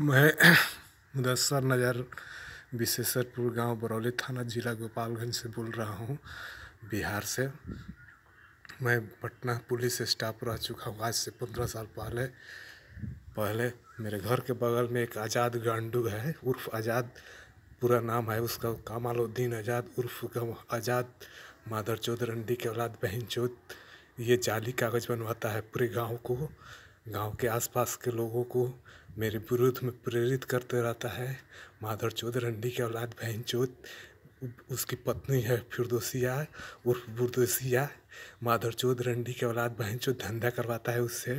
मैं मुदस्सर नज़र विशेषरपुर गाँव बरौली थाना ज़िला गोपालगंज से बोल रहा हूँ बिहार से मैं पटना पुलिस स्टाफ रह चुका हूँ आज से पंद्रह साल पहले पहले मेरे घर के बगल में एक आज़ाद गांडू है उर्फ आज़ाद पूरा नाम है उसका कमालुद्दीन आज़ाद उर्फ का आज़ाद मादर चौधरंडी के औलाद बहन चौध ये जाली कागज़ बनवाता है पूरे गाँव को गाँव के आसपास के लोगों को मेरे विरोध में प्रेरित करते रहता है माधर चौधर रंडी के औलाद बहन चोद उसकी पत्नी है फिरदोसिया उर्फ बुरदोसिया माधर चौध रंडी के औलाद बहन चौथ धंधा करवाता है उससे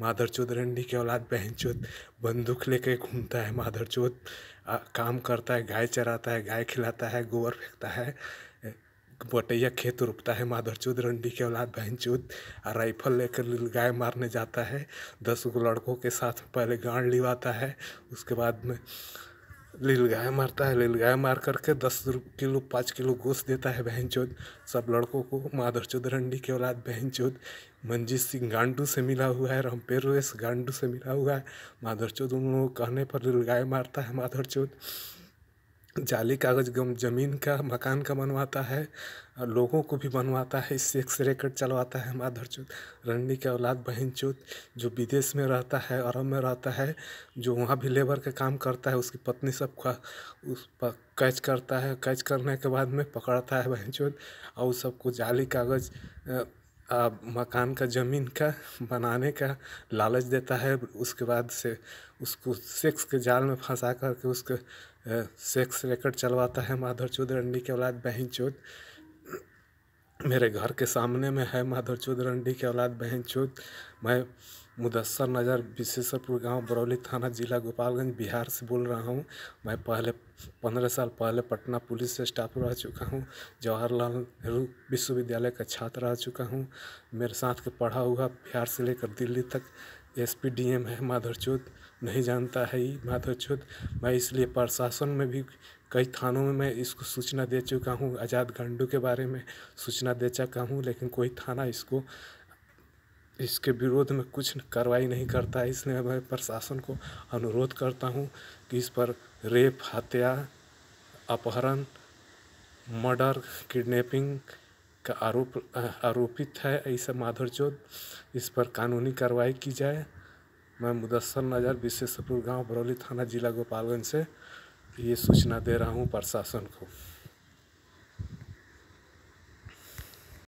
माधर चोद रंडी के औलाद बहन चौथ बंदूक कर घूमता है माधर चौथ काम करता है गाय चराता है गाय खिलाता है गोबर फेंकता है बटैया खेत रुपता है माधर चोद रंडी के औलाद बहन चोद और राइफल लेकर गाय मारने जाता है दस गो लड़कों के साथ पहले गांड लिवाता है उसके बाद में लील गाय मारता है लील गाय मार करके दस किलो पाँच किलो गोश्त देता है बहन चोद सब लड़कों को माधर चौध रंडी के औलाद बहन चोद मंजीत सिंह गांडू से मिला हुआ है रमपेर गांडू से मिला हुआ है माधर चोद उन लोगों कहने पर लील गाय मारता है माधर चौथ जाली कागज़ गम ज़मीन का मकान का बनवाता है और लोगों को भी बनवाता है इससे एक्सरे कट चलवाता है माधर चूत रणनी के औलाद बहन चूत जो विदेश में रहता है अरब में रहता है जो वहाँ भी लेबर का काम करता है उसकी पत्नी सब का उस पर कैच करता है कैच करने के बाद में पकड़ता है बहन चूत और उस सबको जाली कागज़ मकान का ज़मीन का बनाने का लालच देता है उसके बाद से उसको सेक्स के जाल में फंसा करके उसके सेक्स रिकॉर्ड चलवाता है माधर चौधरी रंडी के औलाद बहन चौधरी मेरे घर के सामने में है माधव चौध रंडी की औलाद बहन चौध मैं मुदस्सर नज़र विशेषरपुर गांव बरौली थाना जिला गोपालगंज बिहार से बोल रहा हूं मैं पहले पंद्रह साल पहले पटना पुलिस से स्टाफ रह चुका हूं जवाहरलाल नेहरू विश्वविद्यालय का छात्र रह चुका हूं मेरे साथ के पढ़ा हुआ बिहार से लेकर दिल्ली तक एस पी डी एम है माधर चोत नहीं जानता है ये माधर मैं इसलिए प्रशासन में भी कई थानों में मैं इसको सूचना दे चुका हूँ आज़ाद गंडू के बारे में सूचना दे चुका हूँ लेकिन कोई थाना इसको इसके विरोध में कुछ कार्रवाई नहीं करता है इसलिए मैं प्रशासन को अनुरोध करता हूँ कि इस पर रेप हत्या अपहरण मर्डर किडनेपिंग का आरोप आरोपित है ऐसा माधुर चौध इस पर कानूनी कार्रवाई की जाए मैं मुदस्सर नज़र विशेषपुर गांव बरौली थाना जिला गोपालगंज से ये सूचना दे रहा हूँ प्रशासन को